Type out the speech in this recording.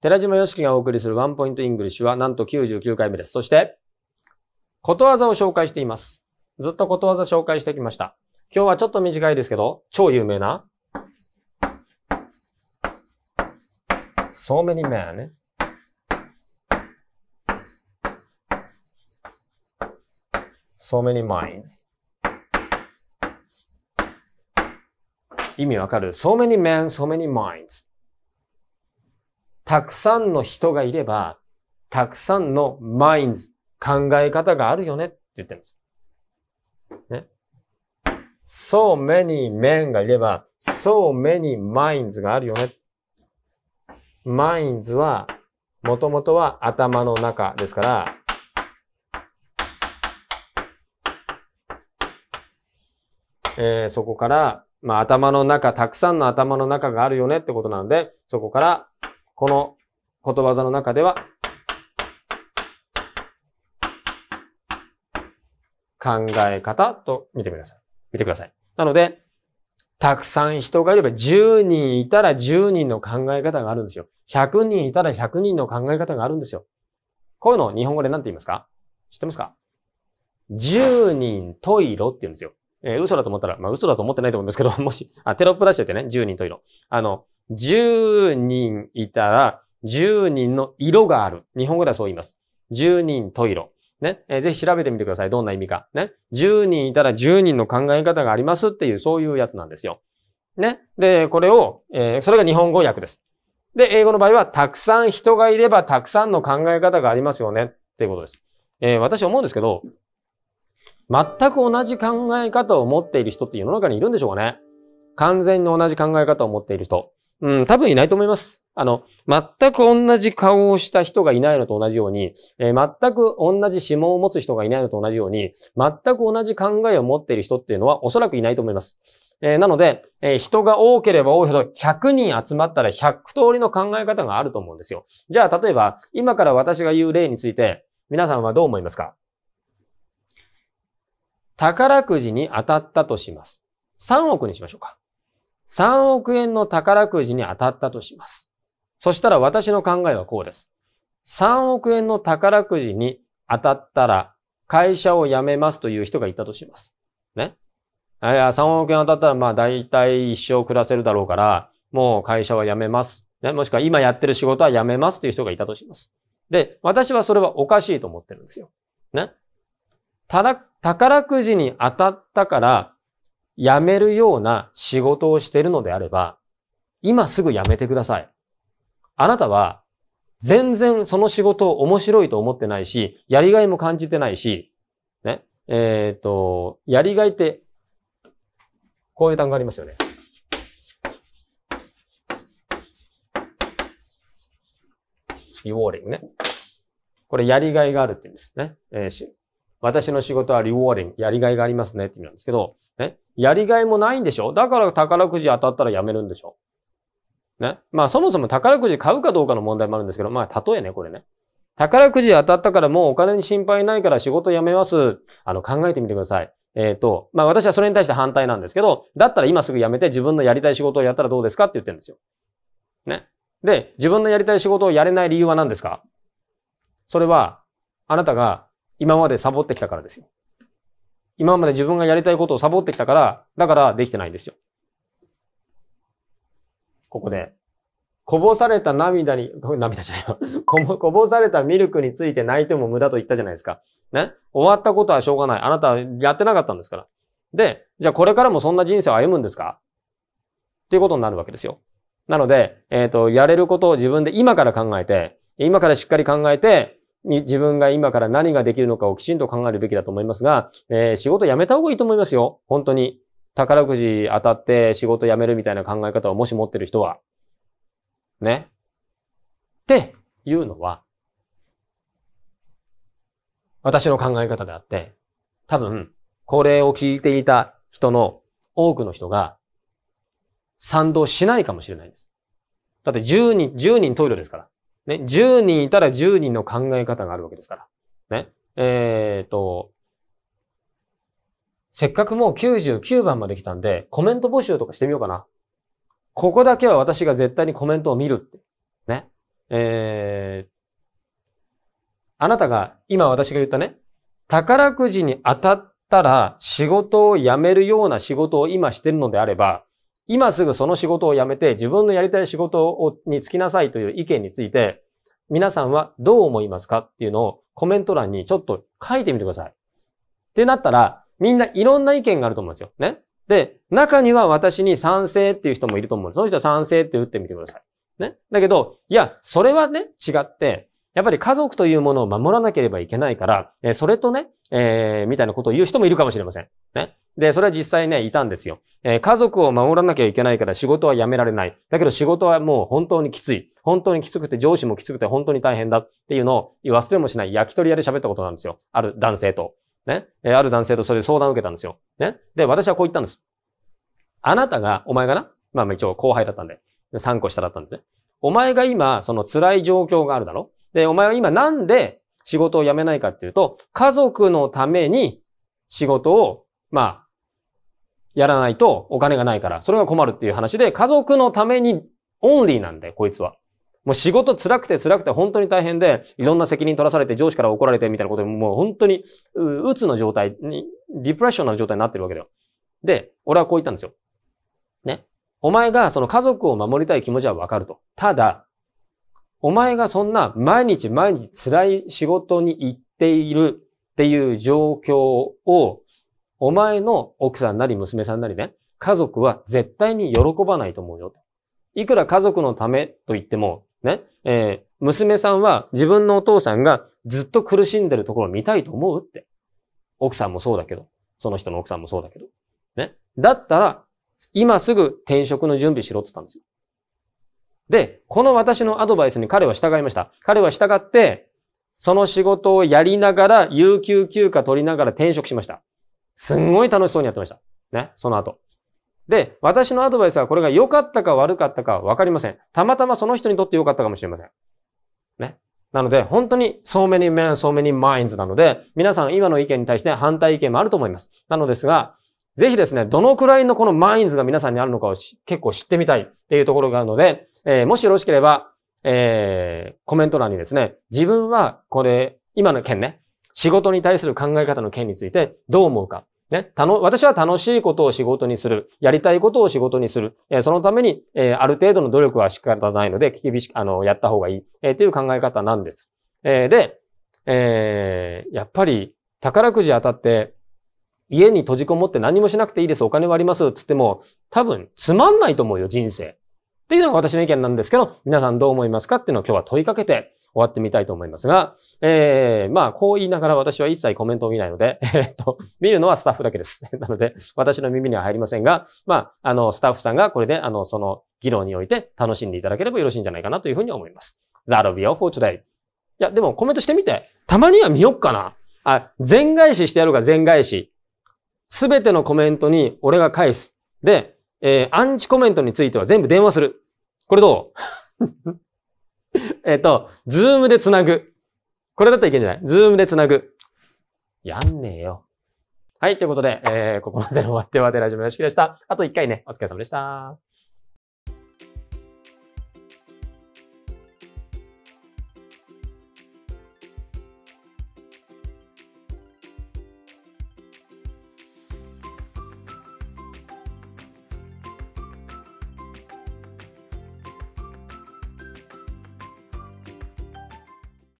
寺島よしきがお送りするワンポイントイングリッシュはなんと99回目です。そして、ことわざを紹介しています。ずっとことわざ紹介してきました。今日はちょっと短いですけど、超有名な So many men そう many minds 意味わかる ?So many men, so many minds たくさんの人がいれば、たくさんのマインズ、考え方があるよねって言ってるんです。ね。so many men がいれば、so many minds があるよね。minds は、もともとは頭の中ですから、えー、そこから、まあ頭の中、たくさんの頭の中があるよねってことなんで、そこからこのことわざの中では、考え方と見てください。見てください。なので、たくさん人がいれば10人いたら10人の考え方があるんですよ。100人いたら100人の考え方があるんですよ。こういうのを日本語で何て言いますか知ってますか ?10 人トイロって言うんですよ。えー、嘘だと思ったら、まあ嘘だと思ってないと思いますけど、もし、あ、テロップ出しといてね、10人トイロ。あの、10人いたら、10人の色がある。日本語ではそう言います。10人と色。ね、えー、ぜひ調べてみてください。どんな意味か。ね。10人いたら10人の考え方がありますっていう、そういうやつなんですよ。ね。で、これを、えー、それが日本語訳です。で、英語の場合は、たくさん人がいれば、たくさんの考え方がありますよね。っていうことです。えー、私思うんですけど、全く同じ考え方を持っている人って世の中にいるんでしょうかね。完全に同じ考え方を持っている人。うん、多分いないと思います。あの、全く同じ顔をした人がいないのと同じように、えー、全く同じ指紋を持つ人がいないのと同じように、全く同じ考えを持っている人っていうのはおそらくいないと思います。えー、なので、えー、人が多ければ多いほど100人集まったら100通りの考え方があると思うんですよ。じゃあ、例えば、今から私が言う例について、皆さんはどう思いますか宝くじに当たったとします。3億にしましょうか。3億円の宝くじに当たったとします。そしたら私の考えはこうです。3億円の宝くじに当たったら会社を辞めますという人がいたとします。ね。いや、3億円当たったらまあ大体一生暮らせるだろうから、もう会社は辞めます。ね、もしくは今やってる仕事は辞めますという人がいたとします。で、私はそれはおかしいと思ってるんですよ。ね。ただ、宝くじに当たったから辞めるような仕事をしているのであれば、今すぐ辞めてください。あなたは、全然その仕事を面白いと思ってないし、やりがいも感じてないし、ね。えっ、ー、と、やりがいって、こういう単語ありますよね。リウォーリングね。これ、やりがいがあるって言うんですね。えー、私の仕事はリウォーリング、やりがいがありますねって意味なんですけど、ね。やりがいもないんでしょだから宝くじ当たったらやめるんでしょね。まあそもそも宝くじ買うかどうかの問題もあるんですけど、まあ例えね、これね。宝くじ当たったからもうお金に心配ないから仕事辞めます。あの考えてみてください。えっ、ー、と、まあ私はそれに対して反対なんですけど、だったら今すぐ辞めて自分のやりたい仕事をやったらどうですかって言ってるんですよ。ね。で、自分のやりたい仕事をやれない理由は何ですかそれは、あなたが今までサボってきたからですよ。今まで自分がやりたいことをサボってきたから、だからできてないんですよ。ここで、こぼされた涙に、涙じゃないわ こ。こぼされたミルクについて泣いても無駄と言ったじゃないですか。ね。終わったことはしょうがない。あなたはやってなかったんですから。で、じゃあこれからもそんな人生を歩むんですかっていうことになるわけですよ。なので、えっ、ー、と、やれることを自分で今から考えて、今からしっかり考えて、自分が今から何ができるのかをきちんと考えるべきだと思いますが、えー、仕事辞めた方がいいと思いますよ。本当に。宝くじ当たって仕事辞めるみたいな考え方をもし持ってる人は。ね。っていうのは、私の考え方であって、多分、これを聞いていた人の多くの人が賛同しないかもしれないです。だって10人、10人トイレですから。ね、10人いたら10人の考え方があるわけですから。ね。えっ、と、せっかくもう99番まで来たんで、コメント募集とかしてみようかな。ここだけは私が絶対にコメントを見るって。ね。えー、あなたが、今私が言ったね、宝くじに当たったら仕事を辞めるような仕事を今してるのであれば、今すぐその仕事を辞めて自分のやりたい仕事をに就きなさいという意見について、皆さんはどう思いますかっていうのをコメント欄にちょっと書いてみてください。ってなったら、みんないろんな意見があると思うんですよ。ね。で、中には私に賛成っていう人もいると思う。その人は賛成って打ってみてください。ね。だけど、いや、それはね、違って、やっぱり家族というものを守らなければいけないから、えそれとね、えー、みたいなことを言う人もいるかもしれません。ね。で、それは実際ね、いたんですよ。えー、家族を守らなきゃいけないから仕事は辞められない。だけど仕事はもう本当にきつい。本当にきつくて上司もきつくて本当に大変だっていうのを忘れもしない焼き鳥屋で喋ったことなんですよ。ある男性と。ね。えー、ある男性とそれで相談を受けたんですよ。ね。で、私はこう言ったんです。あなたが、お前がな、まあ一応後輩だったんで、参考しただったんでね。お前が今、その辛い状況があるだろで、お前は今なんで仕事を辞めないかっていうと、家族のために仕事を、まあ、やらないとお金がないから、それが困るっていう話で、家族のためにオンリーなんだよ、こいつは。もう仕事辛くて辛くて本当に大変で、いろんな責任取らされて上司から怒られてみたいなことで、もう本当に、うつの状態に、ディプレッションの状態になってるわけだよ。で、俺はこう言ったんですよ。ね。お前がその家族を守りたい気持ちはわかると。ただ、お前がそんな毎日毎日辛い仕事に行っているっていう状況をお前の奥さんなり娘さんなりね、家族は絶対に喜ばないと思うよ。いくら家族のためと言っても、ね、えー、娘さんは自分のお父さんがずっと苦しんでるところを見たいと思うって。奥さんもそうだけど、その人の奥さんもそうだけど。ね。だったら、今すぐ転職の準備しろって言ったんですよ。で、この私のアドバイスに彼は従いました。彼は従って、その仕事をやりながら、有給休暇取りながら転職しました。すんごい楽しそうにやってました。ね、その後。で、私のアドバイスはこれが良かったか悪かったかわかりません。たまたまその人にとって良かったかもしれません。ね。なので、本当に so many men, so many minds なので、皆さん今の意見に対して反対意見もあると思います。なのですが、ぜひですね、どのくらいのこのマインズが皆さんにあるのかを結構知ってみたいっていうところがあるので、えー、もしよろしければ、えー、コメント欄にですね、自分はこれ、今の件ね、仕事に対する考え方の件についてどう思うか。ね、たの、私は楽しいことを仕事にする。やりたいことを仕事にする。えー、そのために、えー、ある程度の努力は仕方ないので、厳しく、あの、やった方がいい。えー、という考え方なんです。えー、で、えー、やっぱり、宝くじ当たって、家に閉じこもって何もしなくていいです。お金はあります。つっても、多分、つまんないと思うよ、人生。っていうのが私の意見なんですけど、皆さんどう思いますかっていうのを今日は問いかけて、終わってみたいと思いますが、えー、まあ、こう言いながら私は一切コメントを見ないので、ええっと、見るのはスタッフだけです。なので、私の耳には入りませんが、まあ、あの、スタッフさんがこれで、あの、その、議論において楽しんでいただければよろしいんじゃないかなというふうに思います。That'll be all for today. いや、でもコメントしてみて。たまには見よっかな。あ、全返ししてやろうか、全返し。すべてのコメントに俺が返す。で、えー、アンチコメントについては全部電話する。これどう えっと、ズームでつなぐ。これだったらいけんじゃないズームでつなぐ。やんねえよ。はい、ということで、えー、ここまでのお相手はジオよしきでした。あと一回ね、お疲れ様でした。